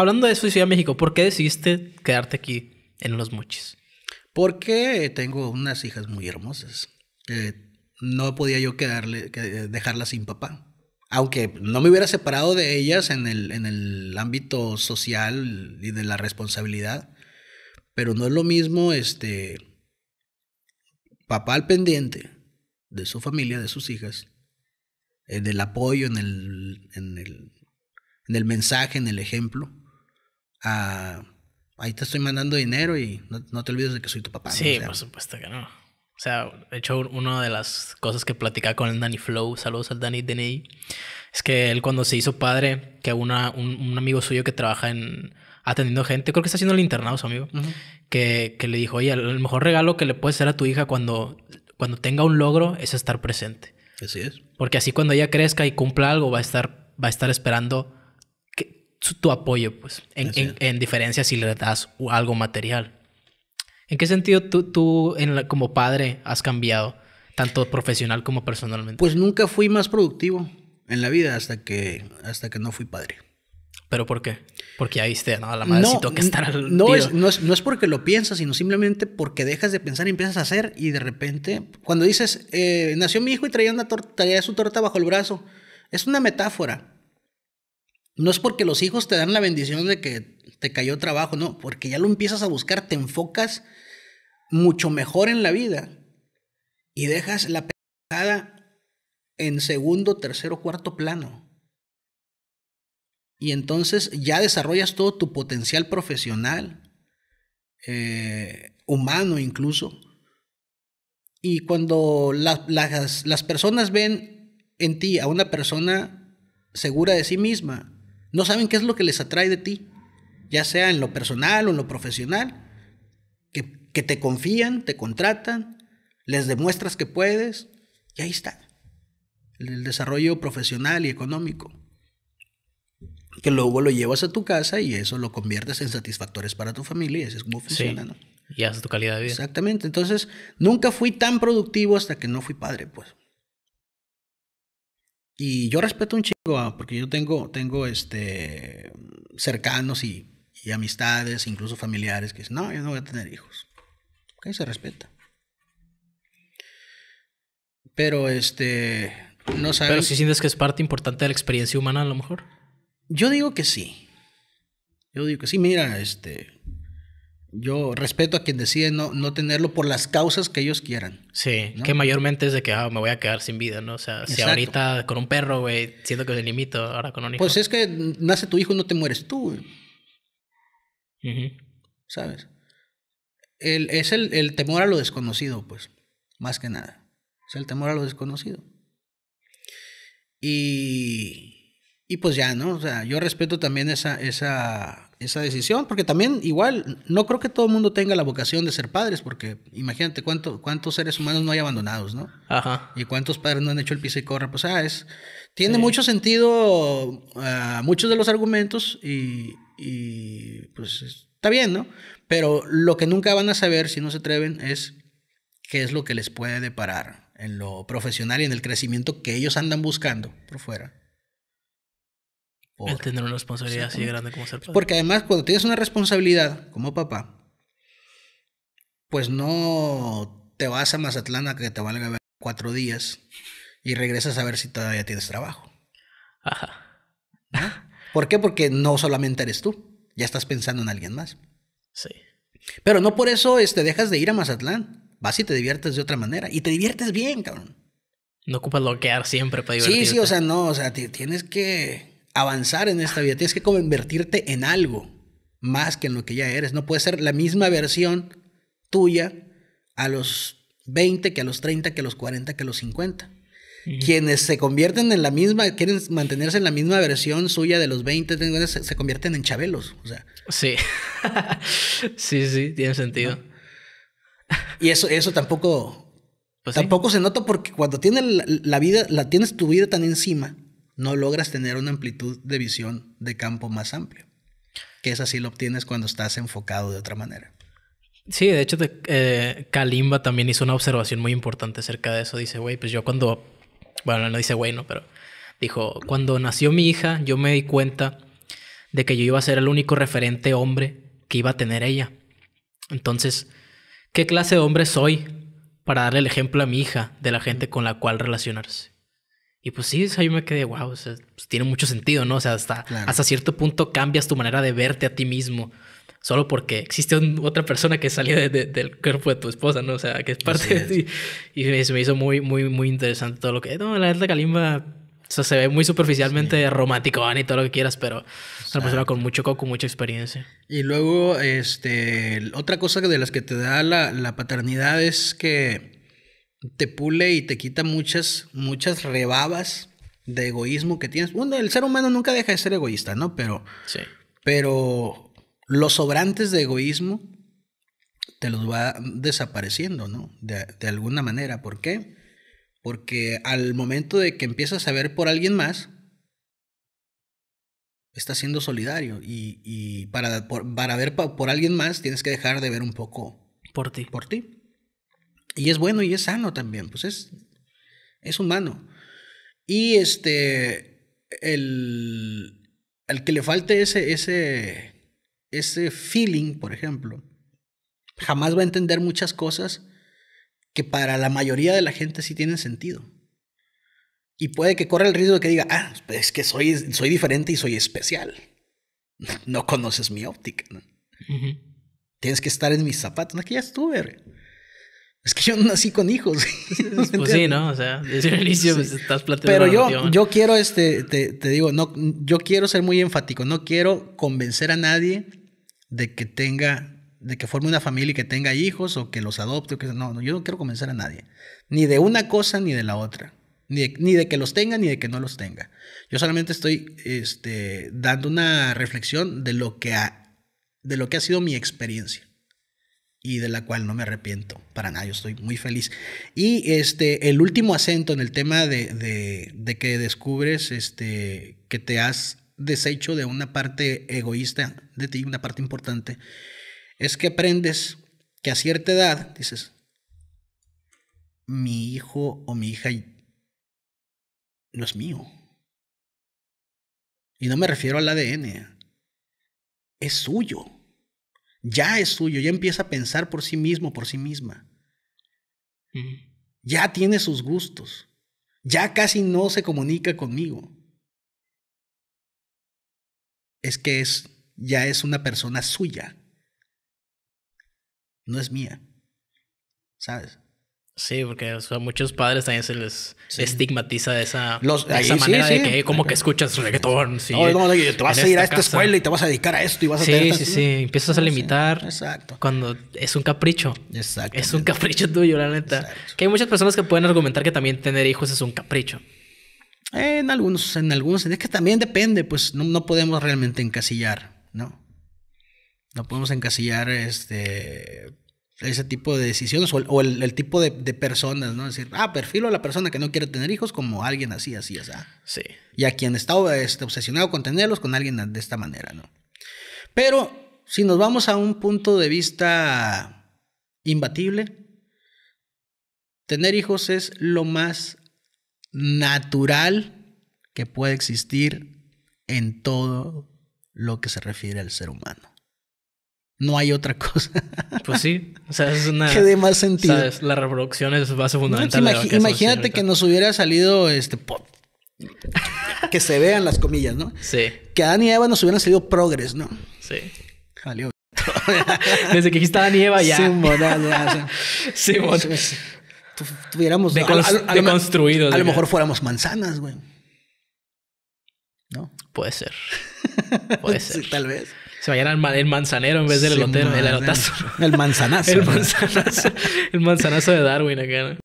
Hablando de eso y Ciudad de México, ¿por qué decidiste quedarte aquí en Los Mochis? Porque tengo unas hijas muy hermosas. Eh, no podía yo quedarle, dejarlas sin papá. Aunque no me hubiera separado de ellas en el, en el ámbito social y de la responsabilidad. Pero no es lo mismo este papá al pendiente de su familia, de sus hijas, del apoyo en el, en el, en el mensaje, en el ejemplo ahí te estoy mandando dinero y no, te olvides de que soy tu papá. Sí, por supuesto que no. O sea, de hecho, una de las cosas que platicaba con el Danny Flow, saludos al Danny Denny, es que él cuando se hizo padre, que un, amigo suyo que trabaja en atendiendo gente, creo que está haciendo el internado su amigo, que, le dijo, oye, el mejor regalo que le puedes hacer a tu hija cuando, cuando tenga un logro es estar presente. Así es. Porque así cuando ella crezca y cumpla algo, va a estar, va a estar esperando tu apoyo, pues, en, en, en, diferencia si le das algo material. ¿En qué sentido tú, tú en como padre has cambiado, tanto profesional como personalmente? Pues nunca fui más productivo en la vida hasta que, hasta que no fui padre. ¿Pero por qué? Porque ahí está, no, la madre no, estar al no es, no, es, porque lo piensas, sino simplemente porque dejas de pensar y empiezas a hacer y de repente, cuando dices, eh, nació mi hijo y traía, una traía su torta bajo el brazo, es una metáfora no es porque los hijos te dan la bendición de que te cayó trabajo, no, porque ya lo empiezas a buscar, te enfocas mucho mejor en la vida y dejas la pesada en segundo, tercero, cuarto plano. Y entonces ya desarrollas todo tu potencial profesional, eh, humano incluso. Y cuando las, las personas ven en ti a una persona segura de sí misma, no saben qué es lo que les atrae de ti, ya sea en lo personal o en lo profesional, que, te confían, te contratan, les demuestras que puedes y ahí está. El, desarrollo profesional y económico. Que luego lo llevas a tu casa y eso lo conviertes en satisfactores para tu familia y así es como funciona, ¿no? Y haces tu calidad de vida. Exactamente. Entonces, nunca fui tan productivo hasta que no fui padre, pues. Y yo respeto un chingo, ah, porque yo tengo, tengo este, cercanos y, amistades, incluso familiares, que dicen, no, yo no voy a tener hijos. Ok, se respeta. Pero este, no sabes. Pero si sientes que es parte importante de la experiencia humana, a lo mejor. Yo digo que sí. Yo digo que sí, mira, este, yo respeto a quien decide no, no tenerlo por las causas que ellos quieran. Sí, que mayormente es de que ah, me voy a quedar sin vida, ¿no? O sea, si ahorita con un perro, güey, siento que me limito, ahora con un hijo. Pues es que nace tu hijo y no te mueres tú, ¿Sabes? El, es el, el, temor a lo desconocido, pues, más que nada. Es el temor a lo desconocido. Y, y pues ya, ¿no? O sea, yo respeto también esa, esa esa decisión, porque también igual no creo que todo el mundo tenga la vocación de ser padres, porque imagínate cuánto, cuántos seres humanos no hay abandonados, ¿no? Ajá. Y cuántos padres no han hecho el piso y corre, pues ah, es, tiene mucho sentido ah, muchos de los argumentos y, y pues está bien, ¿no? Pero lo que nunca van a saber si no se atreven es qué es lo que les puede deparar en lo profesional y en el crecimiento que ellos andan buscando por fuera el tener una responsabilidad así grande como ser padre. Porque además, cuando tienes una responsabilidad como papá, pues no te vas a Mazatlán a que te valga cuatro días y regresas a ver si todavía tienes trabajo. Ajá. ¿Por qué? Porque no solamente eres tú, ya estás pensando en alguien más. Sí. Pero no por eso te este, dejas de ir a Mazatlán. Vas y te diviertes de otra manera. Y te diviertes bien, cabrón. No ocupas bloquear siempre para divertirte. Sí, sí, o sea, no, o sea, tienes que avanzar en esta vida, tienes que convertirte en algo más que en lo que ya eres. No puede ser la misma versión tuya a los 20, que a los 30, que a los 40, que a los 50. Quienes se convierten en la misma, quieren mantenerse en la misma versión suya de los 20, se, convierten en chabelos. Sí. sí, sí, tiene sentido. Y eso, eso tampoco. Pues tampoco se nota porque cuando tienes la vida, la tienes tu vida tan encima, no logras tener una amplitud de visión de campo más amplio. Que es así lo obtienes cuando estás enfocado de otra manera. Sí, de hecho, eh, Kalimba también hizo una observación muy importante acerca de eso. Dice, güey, pues yo cuando. Bueno, no dice güey, no, pero. Dijo, cuando nació mi hija, yo me di cuenta de que yo iba a ser el único referente hombre que iba a tener ella. Entonces, ¿qué clase de hombre soy para darle el ejemplo a mi hija de la gente con la cual relacionarse? Y pues sí, ahí me quedé, wow, o sea, pues tiene mucho sentido, ¿no? O sea, hasta, hasta cierto punto cambias tu manera de verte a ti mismo, solo porque existe otra persona que salió del cuerpo de tu esposa, ¿no? O sea, que es parte de ti. Y se me hizo muy, muy, muy interesante todo lo que... No, la delta Kalimba, o sea, se ve muy superficialmente romántico, y todo lo que quieras, pero es una persona con mucho coco, mucha experiencia. Y luego, este, otra cosa de las que te da la, la paternidad es que te pule y te quita muchas, muchas rebabas de egoísmo que tienes. Bueno, el ser humano nunca deja de ser egoísta, ¿no? Pero, pero los sobrantes de egoísmo te los va desapareciendo, ¿no? De, alguna manera. ¿Por qué? Porque al momento de que empiezas a ver por alguien más, estás siendo solidario. Y, para, para ver por alguien más, tienes que dejar de ver un poco. Por ti. Por ti. Y es bueno y es sano también, pues es, es humano. Y este, el, al que le falte ese, ese, ese feeling, por ejemplo, jamás va a entender muchas cosas que para la mayoría de la gente sí tienen sentido. Y puede que corra el riesgo de que diga, ah, pues es que soy, soy diferente y soy especial. No conoces mi óptica. Tienes que estar en mis zapatos. No, ya estuve. Es que yo nací con hijos. pues sí, ¿no? O sea, desde pues, estás planteando. Pero yo, yo quiero, este, te, digo, no, yo quiero ser muy enfático. No quiero convencer a nadie de que tenga, de que forme una familia y que tenga hijos o que los adopte. que, no, yo no quiero convencer a nadie. Ni de una cosa ni de la otra. Ni de, que los tenga ni de que no los tenga. Yo solamente estoy este, dando una reflexión de lo que ha, de lo que ha sido mi experiencia y de la cual no me arrepiento para nada, yo estoy muy feliz. Y este, el último acento en el tema de, de, que descubres este, que te has deshecho de una parte egoísta de ti, una parte importante, es que aprendes que a cierta edad dices, mi hijo o mi hija no es mío. Y no me refiero al ADN, es suyo ya es suyo, ya empieza a pensar por sí mismo, por sí misma. Ya tiene sus gustos. Ya casi no se comunica conmigo. Es que es, ya es una persona suya. No es mía. ¿Sabes? Sí, porque a muchos padres también se les estigmatiza esa, manera de que como que escuchas reggaetón. Sí, no, no, te vas a ir a esta escuela y te vas a dedicar a esto y vas a tener... Sí, sí, sí. Empiezas a ah, limitar. Exacto. Cuando es un capricho. Exacto. Es un capricho tuyo, la neta. Que hay muchas personas que pueden argumentar que también tener hijos es un capricho. en algunos, en algunos. Es que también depende, pues no, no podemos realmente encasillar, ¿no? No podemos encasillar este ese tipo de decisiones o, el, tipo de, personas, ¿no? decir, ah, perfilo a la persona que no quiere tener hijos como alguien así, así, sea. Sí. Y a quien está este, obsesionado con tenerlos con alguien de esta manera, ¿no? Pero si nos vamos a un punto de vista imbatible, tener hijos es lo más natural que puede existir en todo lo que se refiere al ser humano. No hay otra cosa. Pues sí, o sea, es una... Que de más sentido. La reproducción es base fundamental. imagínate que nos hubiera salido este que se vean las comillas, ¿no? Sí. Que Adán y Eva nos hubieran salido progres, ¿no? Sí. Salió. Desde que dijiste Dani y Eva ya. Sí, bueno sí, tuviéramos de, a lo mejor fuéramos manzanas, güey. ¿No? Puede ser. Puede ser. Sí, tal vez. Se al ma, el manzanero en vez del elotero, el elotazo. El manzanazo. el manzanazo. el manzanazo de Darwin acá,